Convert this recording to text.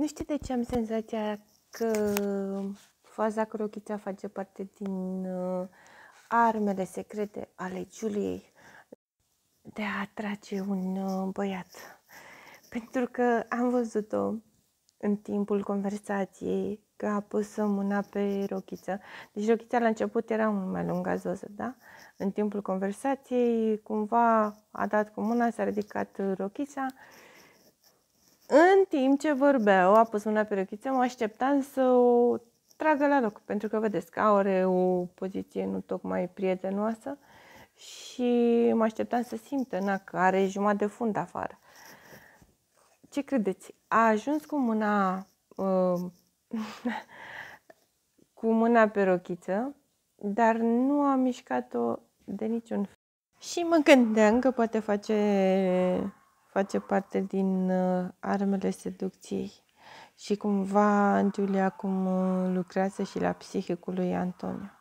Nu știu de ce am senzația că faza crochița face parte din uh, armele secrete ale Juliei de a atrage un uh, băiat. Pentru că am văzut-o în timpul conversației că a pus mâna pe rochiță. Deci rochița la început era mult mai lungazosă, da? În timpul conversației cumva a dat cu mâna, s-a ridicat rochița timp ce vorbeau, a pus mâna pe rochiță, mă așteptam să o tragă la loc, pentru că vedeți că are o poziție nu tocmai prietenoasă și mă așteptam să simtă, na, că are jumătate de fund afară. Ce credeți? A ajuns cu mâna uh, cu mâna pe rochiță, dar nu a mișcat-o de niciun fel. Și mă gândeam că poate face face parte din uh, armele seducției și cumva Giulia cum lucrează și la psihicul lui Antonio.